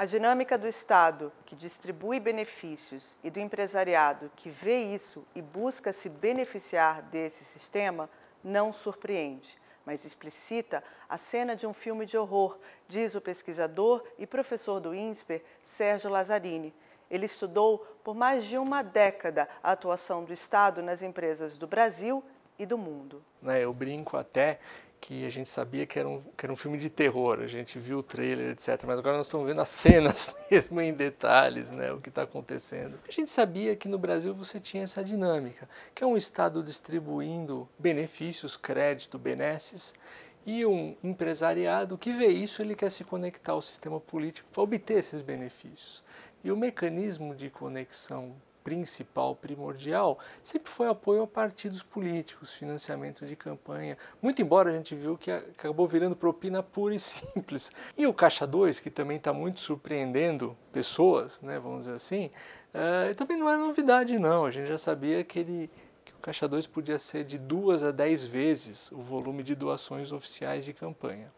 A dinâmica do Estado, que distribui benefícios, e do empresariado, que vê isso e busca se beneficiar desse sistema, não surpreende, mas explicita a cena de um filme de horror, diz o pesquisador e professor do INSPER, Sérgio Lazzarini. Ele estudou por mais de uma década a atuação do Estado nas empresas do Brasil e do mundo. Né, eu brinco até que a gente sabia que era, um, que era um filme de terror, a gente viu o trailer, etc. Mas agora nós estamos vendo as cenas mesmo em detalhes, né, o que está acontecendo. A gente sabia que no Brasil você tinha essa dinâmica, que é um Estado distribuindo benefícios, crédito, benesses, e um empresariado que vê isso, ele quer se conectar ao sistema político para obter esses benefícios. E o mecanismo de conexão principal, primordial, sempre foi apoio a partidos políticos, financiamento de campanha. Muito embora a gente viu que acabou virando propina pura e simples. E o Caixa 2, que também está muito surpreendendo pessoas, né, vamos dizer assim, uh, também não era novidade não, a gente já sabia que ele o Caixa 2 podia ser de duas a dez vezes o volume de doações oficiais de campanha.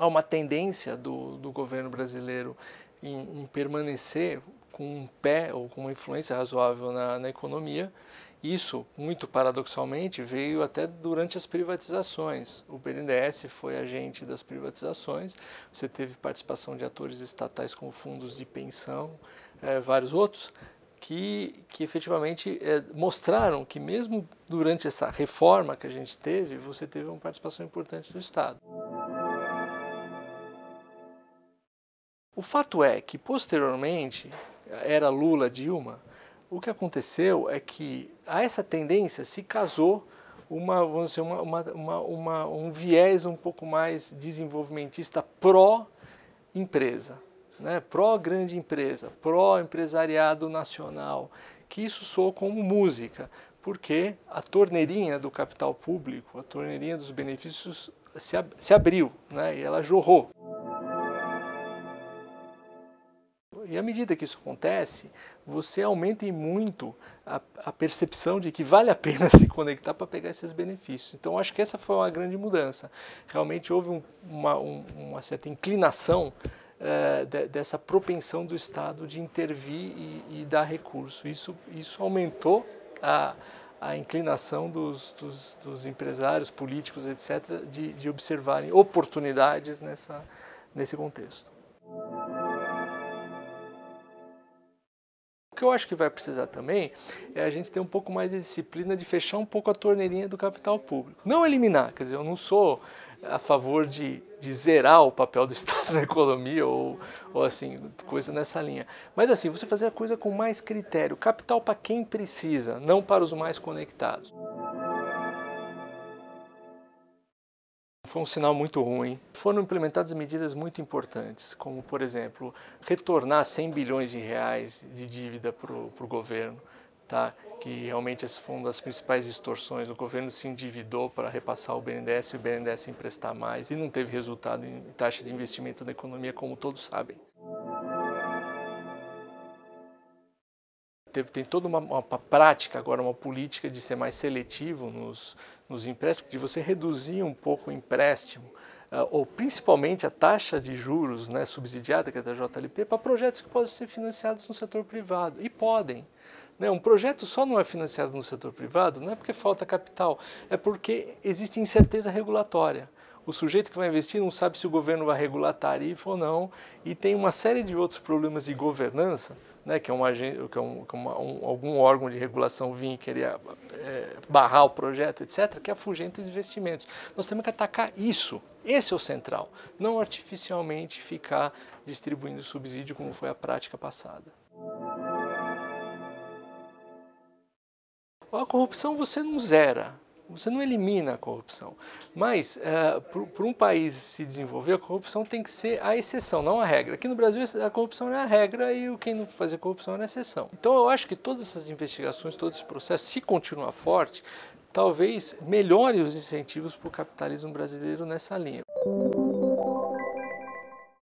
Há uma tendência do, do governo brasileiro em, em permanecer com um pé ou com uma influência razoável na, na economia. Isso, muito paradoxalmente, veio até durante as privatizações. O BNDES foi agente das privatizações, você teve participação de atores estatais como fundos de pensão, é, vários outros, que, que efetivamente é, mostraram que, mesmo durante essa reforma que a gente teve, você teve uma participação importante do Estado. O fato é que, posteriormente, era Lula, Dilma, o que aconteceu é que a essa tendência se casou uma, vamos dizer, uma, uma, uma, um viés um pouco mais desenvolvimentista pró-empresa, né? pró-grande empresa, pró-empresariado nacional, que isso soa como música, porque a torneirinha do capital público, a torneirinha dos benefícios se, ab se abriu né? e ela jorrou. E à medida que isso acontece, você aumenta em muito a, a percepção de que vale a pena se conectar para pegar esses benefícios. Então, acho que essa foi uma grande mudança. Realmente houve um, uma, um, uma, certa inclinação uh, de, dessa propensão do Estado de intervir e, e dar recurso. Isso, isso aumentou a, a inclinação dos, dos, dos, empresários, políticos, etc., de, de observarem oportunidades nessa, nesse contexto. que eu acho que vai precisar também é a gente ter um pouco mais de disciplina de fechar um pouco a torneirinha do capital público. Não eliminar, quer dizer, eu não sou a favor de, de zerar o papel do Estado na economia ou, ou assim, coisa nessa linha. Mas assim, você fazer a coisa com mais critério, capital para quem precisa, não para os mais conectados. Foi um sinal muito ruim. Foram implementadas medidas muito importantes, como, por exemplo, retornar 100 bilhões de reais de dívida para o governo, tá? que realmente essa foi uma das principais distorções. O governo se endividou para repassar o BNDES e o BNDES emprestar mais e não teve resultado em taxa de investimento na economia, como todos sabem. teve, tem toda uma, uma, prática agora, uma política de ser mais seletivo nos, nos empréstimos, de você reduzir um pouco o empréstimo, eh, ou principalmente a taxa de juros né, subsidiada, que é da JLP, para projetos que podem ser financiados no setor privado. E podem. Né? Um projeto só não é financiado no setor privado, não é porque falta capital, é porque existe incerteza regulatória o sujeito que vai investir não sabe se o governo vai regular tarifa ou não, e tem uma série de outros problemas de governança, né, que é, uma, que é um, que é uma, um, algum órgão de regulação vir querer é, barrar o projeto, etc., que é afugenta entre investimentos. Nós temos que atacar isso. Esse é o central. Não artificialmente ficar distribuindo subsídio como foi a prática passada. A corrupção você não zera, você não elimina a corrupção. Mas, eh, para um país se desenvolver, a corrupção tem que ser a exceção, não a regra. Aqui no Brasil, a corrupção é a regra e quem não fazia corrupção é a exceção. Então, eu acho que todas essas investigações, todo esse processo, se continuar forte, talvez melhore os incentivos para o capitalismo brasileiro nessa linha.